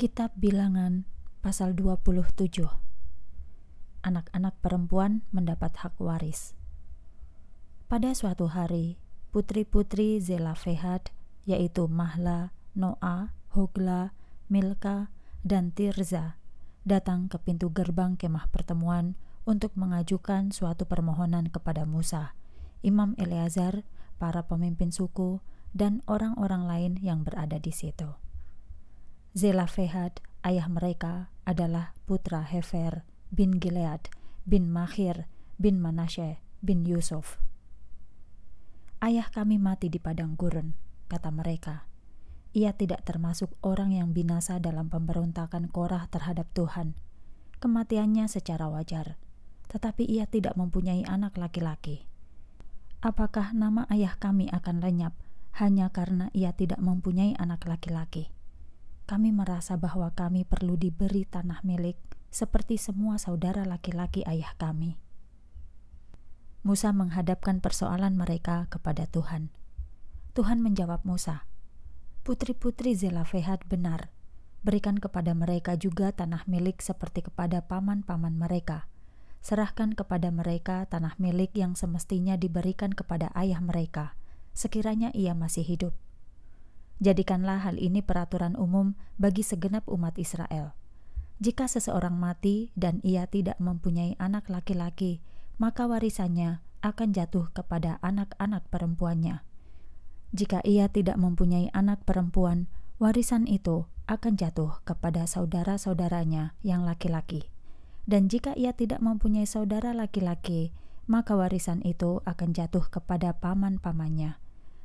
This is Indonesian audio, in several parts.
Kitab Bilangan pasal 27 Anak-anak perempuan mendapat hak waris Pada suatu hari, putri-putri Zelafehad yaitu Mahla, Noa, Hogla, Milka, dan Tirza datang ke pintu gerbang kemah pertemuan untuk mengajukan suatu permohonan kepada Musa, Imam Eleazar, para pemimpin suku, dan orang-orang lain yang berada di situ. Zelafehad, ayah mereka, adalah putra Hefer bin Gilead bin Mahir bin Manashe bin Yusuf. Ayah kami mati di padang gurun, kata mereka. Ia tidak termasuk orang yang binasa dalam pemberontakan Korah terhadap Tuhan. Kematiannya secara wajar, tetapi ia tidak mempunyai anak laki-laki. Apakah nama ayah kami akan lenyap hanya karena ia tidak mempunyai anak laki-laki? kami merasa bahwa kami perlu diberi tanah milik seperti semua saudara laki-laki ayah kami. Musa menghadapkan persoalan mereka kepada Tuhan. Tuhan menjawab Musa, "Putri-putri Zelafehad benar. Berikan kepada mereka juga tanah milik seperti kepada paman-paman mereka. Serahkan kepada mereka tanah milik yang semestinya diberikan kepada ayah mereka, sekiranya ia masih hidup." Jadikanlah hal ini peraturan umum bagi segenap umat Israel. Jika seseorang mati dan ia tidak mempunyai anak laki-laki, maka warisannya akan jatuh kepada anak-anak perempuannya. Jika ia tidak mempunyai anak perempuan, warisan itu akan jatuh kepada saudara-saudaranya yang laki-laki. Dan jika ia tidak mempunyai saudara laki-laki, maka warisan itu akan jatuh kepada paman-pamannya.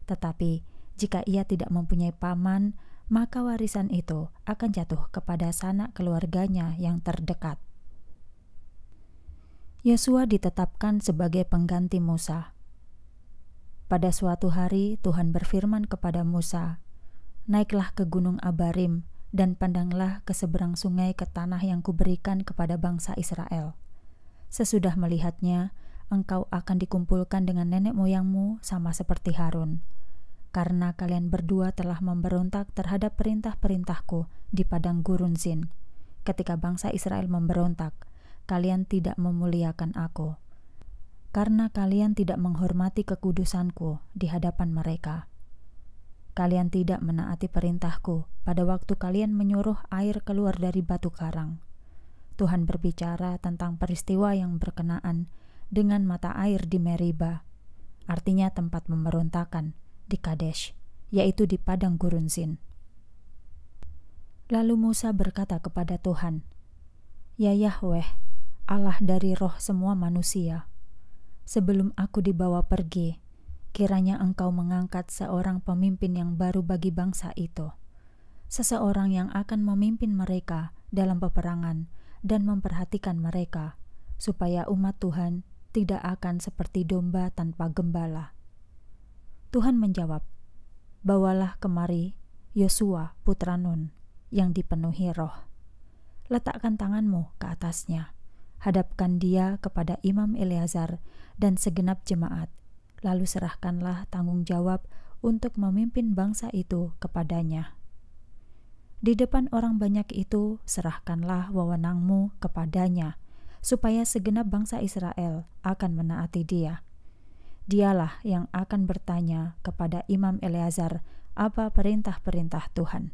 Tetapi jika ia tidak mempunyai paman, maka warisan itu akan jatuh kepada sanak keluarganya yang terdekat. Yosua ditetapkan sebagai pengganti Musa. Pada suatu hari, Tuhan berfirman kepada Musa, "Naiklah ke Gunung Abarim dan pandanglah ke seberang sungai ke tanah yang kuberikan kepada bangsa Israel. Sesudah melihatnya, engkau akan dikumpulkan dengan nenek moyangmu, sama seperti Harun." karena kalian berdua telah memberontak terhadap perintah-perintahku di padang gurun Zin. Ketika bangsa Israel memberontak, kalian tidak memuliakan aku. Karena kalian tidak menghormati kekudusanku di hadapan mereka. Kalian tidak menaati perintahku pada waktu kalian menyuruh air keluar dari batu karang. Tuhan berbicara tentang peristiwa yang berkenaan dengan mata air di Meriba, artinya tempat memberontakan di Kadesh, yaitu di padang gurun Zin. Lalu Musa berkata kepada Tuhan, "Ya Yahweh, Allah dari roh semua manusia, sebelum aku dibawa pergi, kiranya Engkau mengangkat seorang pemimpin yang baru bagi bangsa itu, seseorang yang akan memimpin mereka dalam peperangan dan memperhatikan mereka, supaya umat Tuhan tidak akan seperti domba tanpa gembala." Tuhan menjawab, "Bawalah kemari Yosua putra Nun yang dipenuhi roh. Letakkan tanganmu ke atasnya. Hadapkan dia kepada Imam Eleazar dan segenap jemaat. Lalu serahkanlah tanggung jawab untuk memimpin bangsa itu kepadanya." Di depan orang banyak itu, serahkanlah wewenangmu kepadanya, supaya segenap bangsa Israel akan menaati Dia dialah yang akan bertanya kepada Imam Eleazar apa perintah-perintah Tuhan.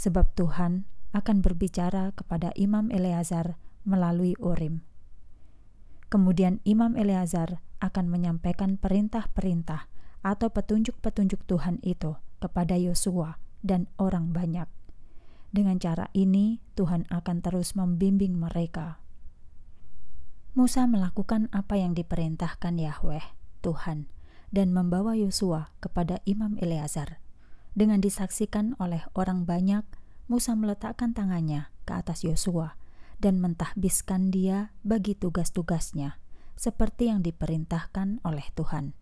Sebab Tuhan akan berbicara kepada Imam Eleazar melalui Urim. Kemudian Imam Eleazar akan menyampaikan perintah-perintah atau petunjuk-petunjuk Tuhan itu kepada Yosua dan orang banyak. Dengan cara ini, Tuhan akan terus membimbing mereka. Musa melakukan apa yang diperintahkan Yahweh Tuhan dan membawa Yosua kepada Imam Eleazar. Dengan disaksikan oleh orang banyak, Musa meletakkan tangannya ke atas Yosua dan mentahbiskan dia bagi tugas-tugasnya, seperti yang diperintahkan oleh Tuhan.